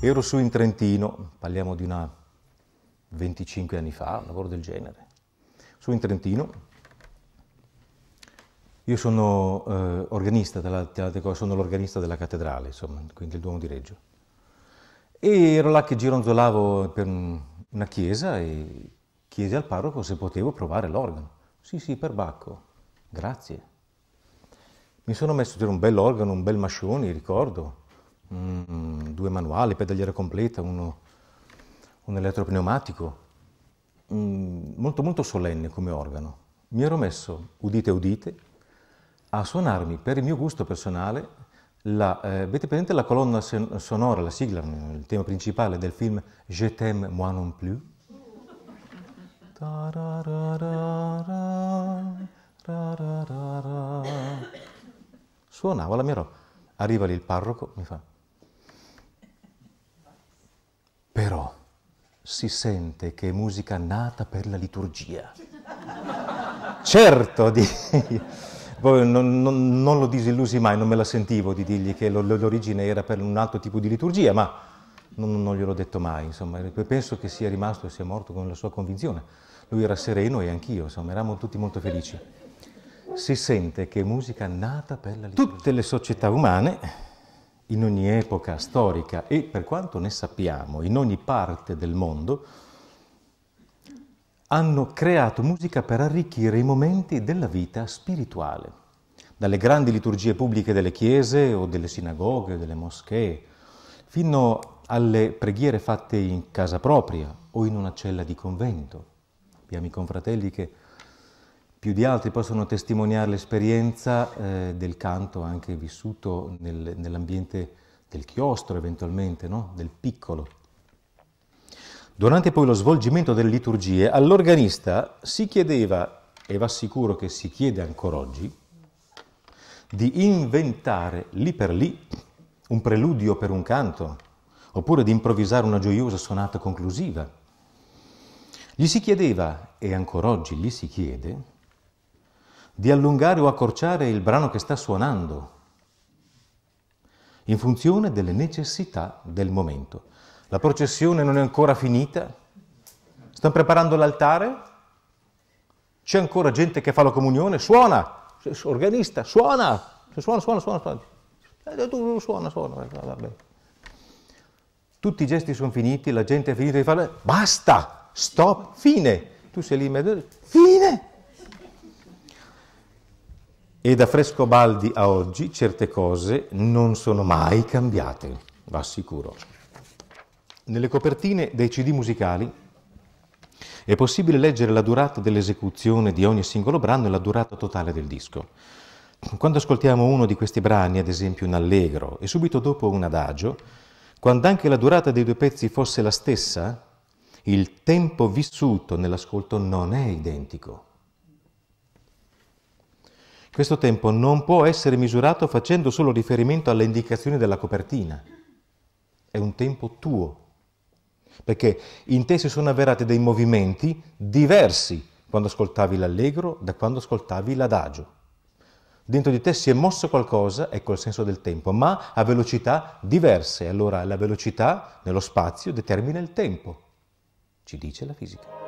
Ero su in Trentino, parliamo di una 25 anni fa, un lavoro del genere. Su in Trentino, io sono eh, organista della, della, sono l'organista della cattedrale, insomma, quindi il Duomo di Reggio. E ero là che gironzolavo per una chiesa e chiesi al parroco se potevo provare l'organo. Sì, sì, perbacco, grazie. Mi sono messo, c'era un bel organo, un bel mascione, ricordo, mm, due manuali, pedaliera completa, uno, un elettropneumatico, mm, molto molto solenne come organo. Mi ero messo, udite udite, a suonarmi per il mio gusto personale la, eh, avete presente la colonna sonora, la sigla, mm, il tema principale del film Je t'aime, moi non plus? Suonava la mia roba. Arriva lì il parroco, mi fa. Però si sente che è musica nata per la liturgia. certo, di non, non, non, lo disillusi mai, non me la sentivo di dirgli che l'origine era per un altro tipo di liturgia, ma non, non gliel'ho detto mai, insomma, penso che sia rimasto e sia morto con la sua convinzione. Lui era sereno e anch'io, insomma, eravamo tutti molto felici. Si sente che è musica nata per la liturgia. Tutte le società umane, in ogni epoca storica e per quanto ne sappiamo, in ogni parte del mondo, hanno creato musica per arricchire i momenti della vita spirituale, dalle grandi liturgie pubbliche delle chiese o delle sinagoghe o delle moschee, fino alle preghiere fatte in casa propria o in una cella di convento. Abbiamo i confratelli che più di altri possono testimoniare l'esperienza eh, del canto anche vissuto nel, nell'ambiente del chiostro eventualmente, no? del piccolo. Durante poi lo svolgimento delle liturgie, all'organista si chiedeva, e va sicuro che si chiede ancora oggi, di inventare lì per lì un preludio per un canto, oppure di improvvisare una gioiosa sonata conclusiva. Gli si chiedeva, e ancora oggi gli si chiede, di allungare o accorciare il brano che sta suonando, in funzione delle necessità del momento. La processione non è ancora finita? Stanno preparando l'altare? C'è ancora gente che fa la comunione? Suona! Organista, cioè, suona! Suona, suona, suona, eh, suona. suona, suona. Vabbè. Tutti i gesti sono finiti, la gente è finita di fare... Basta! Stop! Fine! Tu sei lì in mezzo... Fine! E da Frescobaldi a oggi certe cose non sono mai cambiate, va sicuro. Nelle copertine dei CD musicali è possibile leggere la durata dell'esecuzione di ogni singolo brano e la durata totale del disco. Quando ascoltiamo uno di questi brani, ad esempio un allegro, e subito dopo un adagio, quando anche la durata dei due pezzi fosse la stessa, il tempo vissuto nell'ascolto non è identico. Questo tempo non può essere misurato facendo solo riferimento alle indicazioni della copertina. È un tempo tuo, perché in te si sono avverati dei movimenti diversi quando ascoltavi l'allegro da quando ascoltavi l'adagio. Dentro di te si è mosso qualcosa, ecco il senso del tempo, ma a velocità diverse. Allora la velocità nello spazio determina il tempo, ci dice la fisica.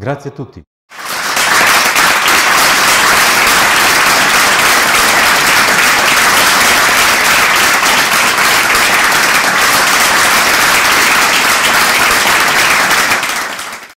Grazie a tutti.